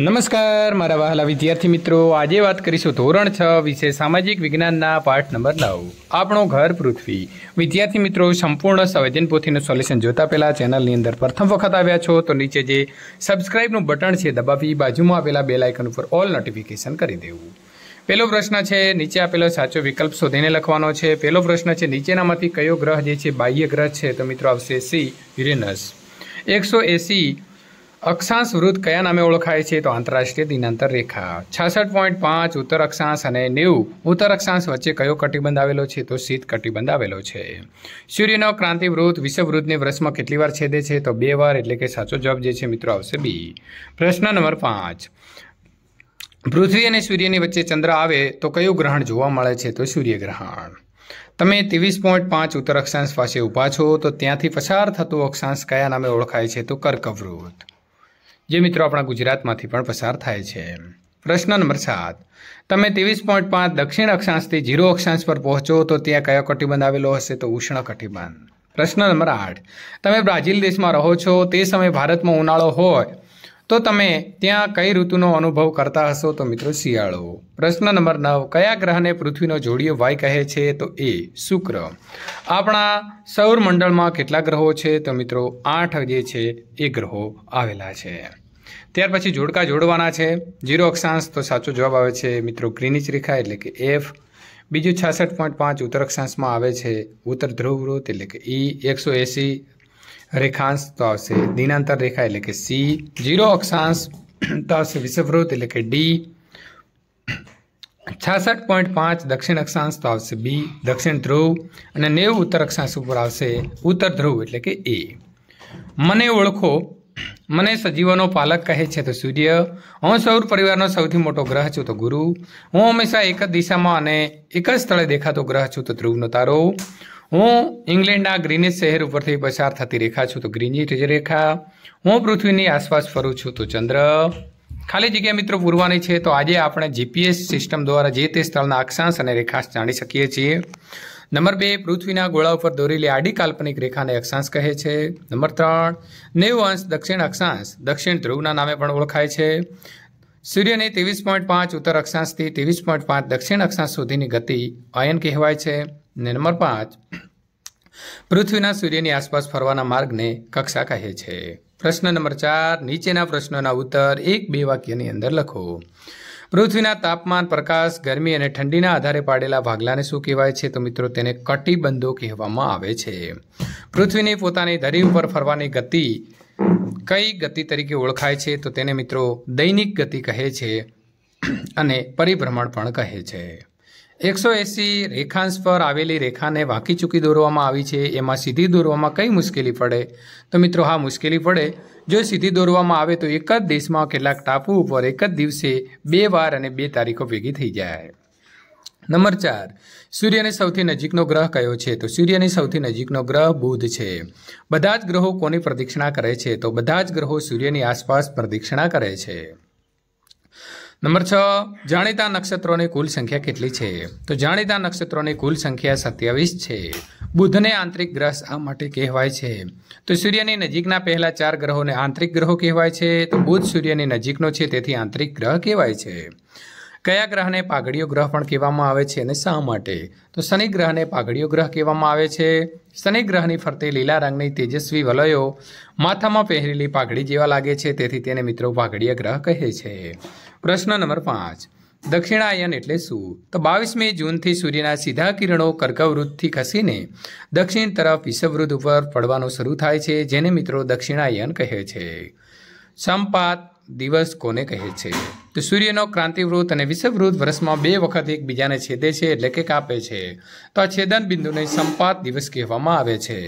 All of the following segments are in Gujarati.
નમસ્કાર મારા વહાલા વિદ્યાર્થી મિત્રો આજે વાત કરીશું ધોરણ છ વિશે સામાજિક વિજ્ઞાનના પાઠ નંબર નવ આપણો ઘર પૃથ્વી વિદ્યાર્થી મિત્રો સંપૂર્ણ સંવેદન પોથીનું સોલ્યુશન જોતા પહેલાં ચેનલની અંદર પ્રથમ વખત આવ્યા છો તો નીચે જે સબસ્ક્રાઇબનું બટન છે દબાવી બાજુમાં આપેલા બે આઇકન ઉપર ઓલ નોટિફિકેશન કરી દેવું પહેલો પ્રશ્ન છે નીચે આપેલો સાચો વિકલ્પ શોધીને લખવાનો છે પહેલો પ્રશ્ન છે નીચેનામાંથી કયો ગ્રહ જે છે બાહ્ય ગ્રહ છે તો મિત્રો આવશે સી યુરેનસ એકસો એંસી અક્ષાંશ વૃદ્ધ કયા નામે ઓળખાય છે તો આંતરરાષ્ટ્રીય દિનાંતર રેખા છાસઠ પોઈન્ટ પાંચ ઉત્તર અક્ષાંશ અને નેવું ઉત્તર અક્ષાંશ વચ્ચે કયો કટિબંધ આવેલો છે તો શીત કટિબંધ આવેલો છે સૂર્યનો ક્રાંતિવૃત્ત વિષવવૃત્તને વર્ષમાં કેટલી વાર છેદે છે તો બે વાર એટલે કે સાચો જવાબ જે છે મિત્રો આવશે બી પ્રશ્ન નંબર પાંચ પૃથ્વી અને સૂર્યની વચ્ચે ચંદ્ર આવે તો કયું ગ્રહણ જોવા મળે છે તો સૂર્યગ્રહણ તમે ત્રેવીસ પોઈન્ટ પાંચ ઉત્તર અક્ષાંશ પાસે ઊભા છો તો ત્યાંથી પસાર થતું અક્ષાંશ કયા નામે ઓળખાય છે તો કર્કવૃત્ત જે મિત્રો આપણા ગુજરાતમાંથી પણ પસાર થાય છે પ્રશ્ન નંબર સાત તમે ત્રેવીસ પોઈન્ટ પાંચ દક્ષિણ અક્ષાંશથી જીરો અક્ષાંશ પર પહોંચો તો ત્યાં કયો કટિબંધ આવેલો હશે તો ઉષ્ણ કટિબંધ પ્રશ્ન નંબર આઠ તમે બ્રાઝિલ દેશમાં રહો છો તે સમયે ભારતમાં ઉનાળો હોય તો તમે ત્યાં કઈ ઋતુનો અનુભવ કરતા હશો તો મિત્રો શિયાળો પ્રશ્ન નંબર નવ કયા ગ્રહને પૃથ્વીનો જોડીયો વાય કહે છે તો એ શુક્ર આપણા સૌરમંડળમાં કેટલા ગ્રહો છે તો મિત્રો આઠ જે છે એ ગ્રહો આવેલા છે ત્યાર પછી જોડકા જોડવાના છે જીરો અક્ષાંશ તો સાચો જવાબ આવે છે મિત્રો ગ્રીનિચ રેખા એટલે કે એફ બીજું છાસઠ પોઈન્ટ પાંચ ઉત્તર અક્ષાંશમાં આવે છે ઉત્તર ધ્રુવ વૃત્ત એટલે કે ઈ e. એકસો એંસી રેખાંશ તો આવશે દિનાંતર રેખા એટલે કે સી જીરો અક્ષાંશ તો આવશે વિષવવૃત્ત એટલે કે ડી છાસઠ પોઈન્ટ પાંચ દક્ષિણ અક્ષાંશ તો આવશે બી દક્ષિણ ધ્રુવ અને નેવ ઉત્તર અક્ષાંશ ઉપર આવશે ઉત્તર ધ્રુવ એટલે કે એ મને ઓળખો મને સજીવોનો પાલક કહે છે તો સૂર્ય હું સૌર પરિવારનો સૌથી મોટો ગ્રહ છું તો ગુરુ હું હંમેશા એક જ દિશામાં અને એક જ સ્થળે દેખાતો ગ્રહ છું તો ધ્રુવનો તારો હું ઇંગ્લેન્ડના ગ્રીનિશ શહેર ઉપરથી પસાર થતી રેખા છું તો ગ્રીનિશ રેખા હું પૃથ્વીની આસપાસ ફરું છું તો ચંદ્ર ખાલી જગ્યા મિત્રો પૂરવાની છે તો આજે આપણે જીપીએસ સિસ્ટમ દ્વારા જે તે સ્થળના અક્ષાંશ અને રેખાંશ જાણી શકીએ છીએ નંબર બે પૃથ્વીના ગોળા ઉપર દોરેલી આડી કાલ્પનિક રેખાને અક્ષાંશ કહે છે નંબર ત્રણ નેવ અંશ દક્ષિણ અક્ષાંશ દક્ષિણ ધ્રુવના નામે પણ ઓળખાય છે સૂર્યની ત્રેવીસ પોઈન્ટ પાંચ ઉત્તર અક્ષાંશથી ત્રેવીસ પોઈન્ટ પાંચ દક્ષિણ અક્ષાંશ સુધીની ગતિ અયન કહેવાય છે ને નંબર પાંચ પૃથ્વીના સૂર્યની આસપાસ ફરવાના માર્ગને કક્ષા કહે છે પ્રશ્ન નંબર ચાર નીચેના પ્રશ્નોના ઉત્તર એક બે વાક્યની અંદર લખો પૃથ્વીના તાપમાન પ્રકાશ ગરમી અને ઠંડીના આધારે પાડેલા ભાગલાને શું કહેવાય છે તો મિત્રો તેને કટિબંધો કહેવામાં આવે છે પૃથ્વીની પોતાની ધરી ઉપર ફરવાની ગતિ કઈ ગતિ તરીકે ઓળખાય છે તો તેને મિત્રો દૈનિક ગતિ કહે છે અને પરિભ્રમણ પણ કહે છે એકસો એંસી રેખાંશ પર આવેલી રેખાને વાંકી ચૂકી દોરવામાં આવી છે એમાં સીધી દોરવામાં કઈ મુશ્કેલી પડે તો મિત્રો હા મુશ્કેલી પડે જો સીધી દોરવામાં આવે તો એક જ દેશમાં કેટલાક ટાપુ ઉપર એક જ દિવસે બે વાર અને બે તારીખો ભેગી થઈ જાય નંબર ચાર સૂર્યની સૌથી નજીકનો ગ્રહ કયો છે તો સૂર્યની સૌથી નજીકનો ગ્રહ બુધ છે બધા જ ગ્રહો કોની પ્રદક્ષિણા કરે છે તો બધા જ ગ્રહો સૂર્યની આસપાસ પ્રદક્ષિણા કરે છે નંબર છ જાણીતા નક્ષત્રોની કુલ સંખ્યા કેટલી છે તો જાણીતા નક્ષત્રોની કુલ સંખ્યા સત્યાવીસ છે બુધને આંતરિક ગ્રહ શા માટે કહેવાય છે તો સૂર્યની નજીકના પહેલા ચાર ગ્રહોને આંતરિક ગ્રહો કહેવાય છે તો બુધ સૂર્યની નજીકનો છે તેથી આંતરિક ગ્રહ કહેવાય છે કયા ગ્રહને પાઘડીયો ગ્રહ પણ કહેવામાં આવે છે અને શા માટે તો શનિ ગ્રહને પાઘડીયો ગ્રહ કહેવામાં આવે છે શનિ ગ્રહની ફરતે લીલા રંગની તેજસ્વી વલયો માથામાં પહેરેલી પાઘડી જેવા લાગે છે તેથી તેને મિત્રો પાઘડીયા ગ્રહ કહે છે પ્રશ્ન નંબર પાંચ દક્ષિણાયન એટલે શું તો બાવીસમી જૂનથી સૂર્યના સીધા કિરણો કર્કવૃદ્ધથી ખસીને દક્ષિણ તરફ વિષવવૃદ્ધ ઉપર પડવાનું શરૂ થાય છે જેને મિત્રો દક્ષિણાયન કહે છે સંપાત દિવસ કોને કહે છે તો સૂર્યનો ક્રાંતિવૃત્ત અને વિષવવૃત્ત વર્ષમાં બે વખત એકબીજાને છેદે છે એટલે કે કાપે છે તો આ છેદન બિંદુને સંપાત દિવસ કહેવામાં આવે છે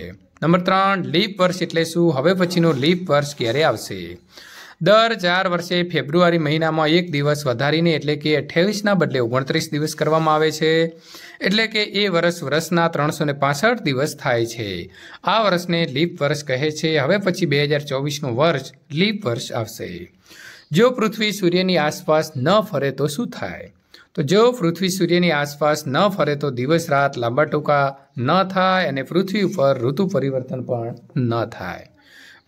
નંબર ત્રણ લીપ વર્ષ એટલે શું હવે પછીનું લીપ વર્ષ ક્યારે આવશે દર ચાર વર્ષે ફેબ્રુઆરી મહિનામાં એક દિવસ વધારીને એટલે કે અઠ્યાવીસના બદલે ઓગણત્રીસ દિવસ કરવામાં આવે છે એટલે કે એ વર્ષ વર્ષના ત્રણસો ને દિવસ થાય છે આ વર્ષને લીપ વર્ષ કહે છે હવે પછી બે હજાર ચોવીસનું વર્ષ લીપ વર્ષ આવશે જો પૃથ્વી સૂર્યની આસપાસ ન ફરે તો શું થાય તો જો પૃથ્વી સૂર્યની આસપાસ ન ફરે તો દિવસ રાત લાંબા ટૂંકા ન થાય અને પૃથ્વી ઉપર ઋતુ પરિવર્તન પણ ન થાય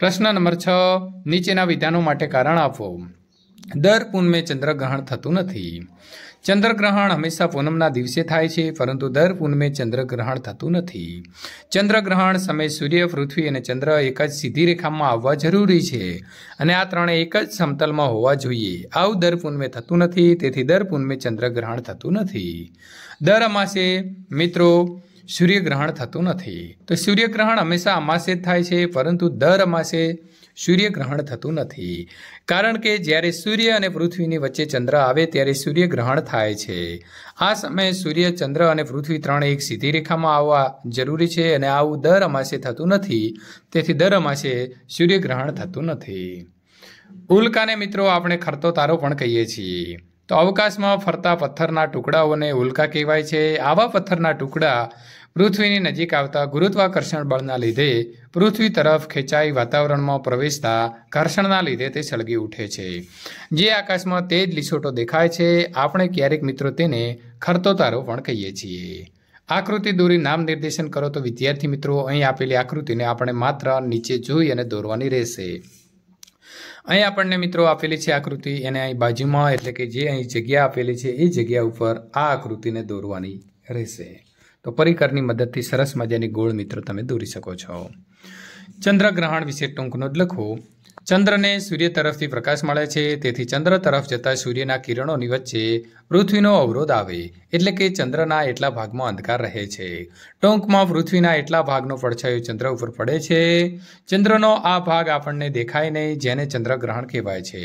પ્રશ્ન નંબર છ નીચેના વિધાનો માટે કારણ આપો દર પૂનમે ચંદ્રગ્રહણ થતું નથી ચંદ્રગ્રહણ હંમેશા પૂનમના દિવસે થાય છે પરંતુ દર પૂનમે ચંદ્રગ્રહણ થતું નથી ચંદ્રગ્રહણ સમય સૂર્ય પૃથ્વી અને ચંદ્ર એક જ સીધી રેખામાં આવવા જરૂરી છે અને આ ત્રણે એક જ સમતલમાં હોવા જોઈએ આવું દર પૂનમે થતું નથી તેથી દર પૂનમે ચંદ્રગ્રહણ થતું નથી દર અમાસે મિત્રો સૂર્યગ્રહણ થતું નથી તો સૂર્યગ્રહણ હંમેશા અમાસે જ થાય છે પરંતુ દર અમાસે સૂર્યગ્રહણ થતું નથી કારણ કે જ્યારે સૂર્ય અને પૃથ્વીની વચ્ચે ચંદ્ર આવે ત્યારે સૂર્યગ્રહણ થાય છે આ સમયે સૂર્ય ચંદ્ર અને પૃથ્વી ત્રણ એક સીધી રેખામાં આવવા જરૂરી છે અને આવું દર અમાસે થતું નથી તેથી દર અમાસે સૂર્યગ્રહણ થતું નથી ઉલ્કાને મિત્રો આપણે ખરતો તારો પણ કહીએ છીએ તો અવકાશમાં ફરતા પથ્થરના ટુકડાઓને ઉલ્કા કહેવાય છે આવા પથ્થરના ટુકડા પૃથ્વીની નજીક આવતા ગુરુત્વાકર્ષણ બળના લીધે પૃથ્વી તરફ ખેંચાઈ વાતાવરણમાં પ્રવેશતા ઘર્ષણના લીધે તે સળગી ઉઠે છે જે આકાશમાં તે જ લીસોટો દેખાય છે આપણે ક્યારેક મિત્રો તેને ખરતો તારો પણ કહીએ છીએ આકૃતિ દોરી નામ નિર્દેશન કરો તો વિદ્યાર્થી મિત્રો અહીં આપેલી આકૃતિને આપણે માત્ર નીચે જોઈ અને દોરવાની રહેશે અહીં આપણને મિત્રો આપેલી છે આકૃતિ એને અહીં બાજુમાં એટલે કે જે અહીં જગ્યા આપેલી છે એ જગ્યા ઉપર આ આકૃતિને દોરવાની રહેશે તો પરિકરની મદદથી સરસ મજાની ગોળ મિત્રો તમે દોરી શકો છો ચંદ્રગ્રહણ વિશે ટૂંકનો જ લખો ચંદ્રને સૂર્ય તરફથી પ્રકાશ મળે છે તેથી ચંદ્ર તરફ જતા સૂર્યના કિરણોની વચ્ચે પૃથ્વીનો અવરોધ આવે એટલે કે ચંદ્રના એટલા ભાગમાં અંધકાર રહે છે ટૂંકમાં પૃથ્વીના એટલા ભાગનો પડછાયો ચંદ્ર ઉપર પડે છે ચંદ્રનો આ ભાગ આપણને દેખાય નહીં જેને ચંદ્રગ્રહણ કહેવાય છે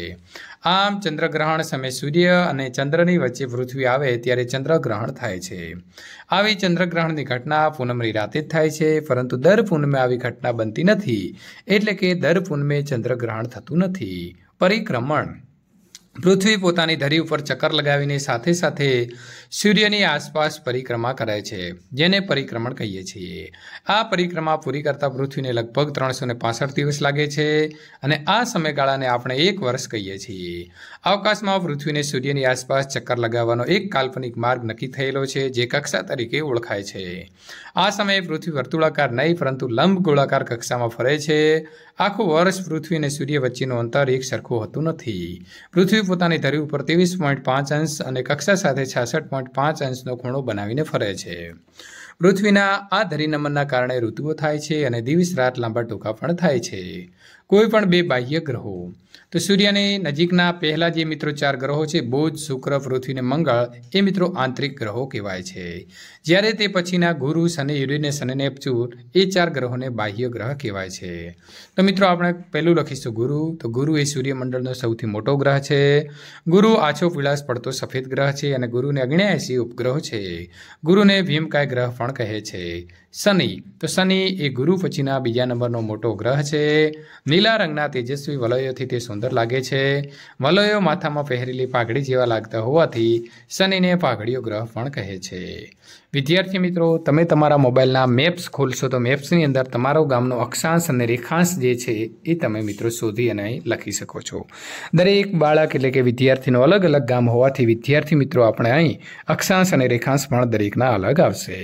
આમ ચંદ્રગ્રહણ સમયે સૂર્ય અને ચંદ્રની વચ્ચે પૃથ્વી આવે ત્યારે ચંદ્રગ્રહણ થાય છે આવી ચંદ્રગ્રહણની ઘટના પૂનમની રાતે જ થાય છે પરંતુ દર પૂનમે આવી ઘટના બનતી નથી એટલે કે દર પૂનમે ચંદ્રગ્રહણ થતું નથી પરિક્રમણ પૃથ્વી પોતાની ધરી ઉપર ચક્કર લગાવીને સાથે સાથે સૂર્યની આસપાસ પરિક્રમા કરે છે જેને પરિક્રમણ કહીએ છીએ આ પરિક્રમા પૂરી કરતાં પૃથ્વીને લગભગ ત્રણસો ને દિવસ લાગે છે અને આ સમયગાળાને આપણે એક વર્ષ કહીએ છીએ અવકાશમાં પૃથ્વીને સૂર્યની આસપાસ ચક્કર લગાવવાનો એક કાલ્પનિક માર્ગ નક્કી થયેલો છે જે કક્ષા તરીકે ઓળખાય છે આ સમયે પૃથ્વી વર્તુળાકાર નહીં પરંતુ લંબ ગોળાકાર કક્ષામાં ફરે છે આખું વર્ષ પૃથ્વી અને સૂર્ય વચ્ચેનું અંતર એક સરખું હતું નથી પૃથ્વી પોતાની ધરી ઉપર ત્રેવીસ પોઈન્ટ પાંચ અંશ અને કક્ષા સાથે છાસઠ પોઈન્ટ પાંચ અંશનો ખૂણો બનાવીને ફરે છે પૃથ્વીના આ ધરી નમનના કારણે ઋતુઓ થાય છે અને દિવસ રાત લાંબા ટૂંકા પણ થાય છે કોઈ પણ બે બાહ્ય ગ્રહો તો સૂર્યની નજીકના પહેલા જે મિત્રો ચાર ગ્રહો છે બુધ શુક્ર પૃથ્વી અને મંગળ એ મિત્રો આંતરિક ગ્રહો કહેવાય છે જ્યારે તે પછીના ગુરુ શનિ યુરેનસ અને નેપચ્યુન એ ચાર ગ્રહોને બાહ્ય ગ્રહ કહેવાય છે તો મિત્રો આપણે પહેલું લખીશું ગુરુ તો ગુરુ એ સૂર્યમંડળનો સૌથી મોટો ગ્રહ છે ગુરુ આછો વિલાસ પડતો સફેદ ગ્રહ છે અને ગુરુને અગ્નેયાસી ઉપગ્રહ છે ગુરુને ભીમકાય ગ્રહ પણ કહે છે શનિ તો શનિ એ ગુરુ પછીના બીજા નંબરનો મોટો ગ્રહ છે નીલ લીલા રંગના તેજસ્વી વલયોથી તે સુંદર લાગે છે વલયો માથામાં પહેરેલી પાઘડી જેવા લાગતા હોવાથી શનિને પાઘડીઓ ગ્રહ પણ કહે છે વિદ્યાર્થી મિત્રો તમે તમારા મોબાઈલના મેપ્સ ખોલશો તો મેપ્સની અંદર તમારો ગામનો અક્ષાંશ અને રેખાંશ જે છે એ તમે મિત્રો શોધી અને લખી શકો છો દરેક બાળક એટલે કે વિદ્યાર્થીનું અલગ અલગ ગામ હોવાથી વિદ્યાર્થી મિત્રો આપણે અહીં અક્ષાંશ અને રેખાંશ પણ દરેકના અલગ આવશે